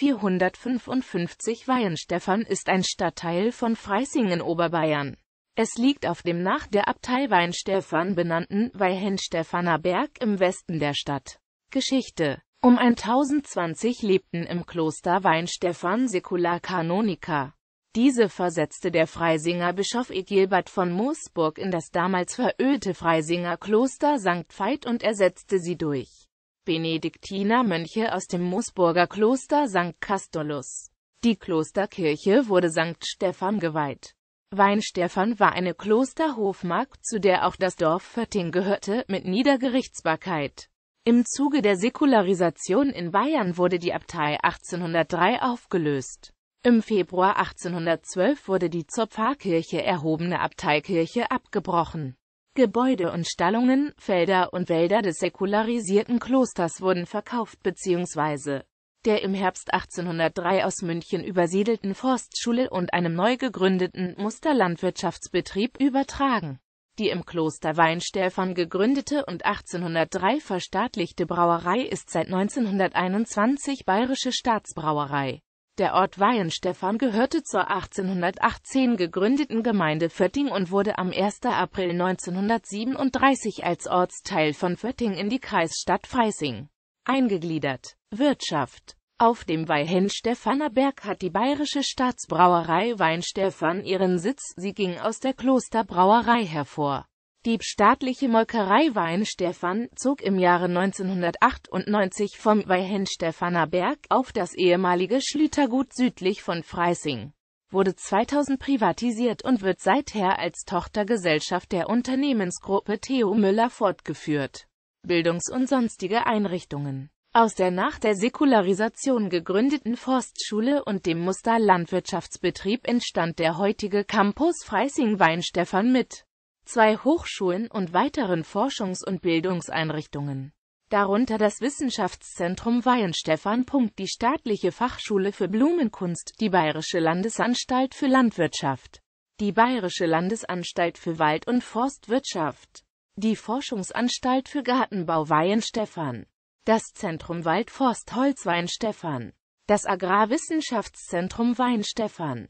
455 Weihenstephan ist ein Stadtteil von Freising in Oberbayern. Es liegt auf dem nach der Abtei Weihenstephan benannten Weihenstephaner Berg im Westen der Stadt. Geschichte Um 1020 lebten im Kloster Weihenstephan Säkular Kanonika. Diese versetzte der Freisinger Bischof Egilbert von Moosburg in das damals verölte Freisinger Kloster St. Veit und ersetzte sie durch Benediktinermönche aus dem Moosburger Kloster St. Castolus. Die Klosterkirche wurde St. Stephan geweiht. Weinstephan war eine Klosterhofmark, zu der auch das Dorf Fötting gehörte, mit Niedergerichtsbarkeit. Im Zuge der Säkularisation in Bayern wurde die Abtei 1803 aufgelöst. Im Februar 1812 wurde die zur Pfarrkirche erhobene Abteikirche abgebrochen. Gebäude und Stallungen, Felder und Wälder des säkularisierten Klosters wurden verkauft bzw. der im Herbst 1803 aus München übersiedelten Forstschule und einem neu gegründeten Musterlandwirtschaftsbetrieb übertragen. Die im Kloster Weinstefan gegründete und 1803 verstaatlichte Brauerei ist seit 1921 Bayerische Staatsbrauerei der Ort Weihenstephan gehörte zur 1818 gegründeten Gemeinde Fötting und wurde am 1. April 1937 als Ortsteil von Fötting in die Kreisstadt Freising eingegliedert. Wirtschaft Auf dem Weihenstephaner Berg hat die bayerische Staatsbrauerei Weinstephan ihren Sitz, sie ging aus der Klosterbrauerei hervor die staatliche Molkerei Weinstefan zog im Jahre 1998 vom Weihenstephaner Berg auf das ehemalige Schlütergut südlich von Freising, wurde 2000 privatisiert und wird seither als Tochtergesellschaft der Unternehmensgruppe Theo Müller fortgeführt. Bildungs- und sonstige Einrichtungen aus der nach der Säkularisation gegründeten Forstschule und dem Musterlandwirtschaftsbetrieb entstand der heutige Campus Freising-Weinstefan mit zwei Hochschulen und weiteren Forschungs- und Bildungseinrichtungen, darunter das Wissenschaftszentrum Weihenstephan. Die Staatliche Fachschule für Blumenkunst, die Bayerische Landesanstalt für Landwirtschaft, die Bayerische Landesanstalt für Wald- und Forstwirtschaft, die Forschungsanstalt für Gartenbau Weihenstephan, das Zentrum Wald-Forst-Holz Weihenstephan, das Agrarwissenschaftszentrum Weihenstephan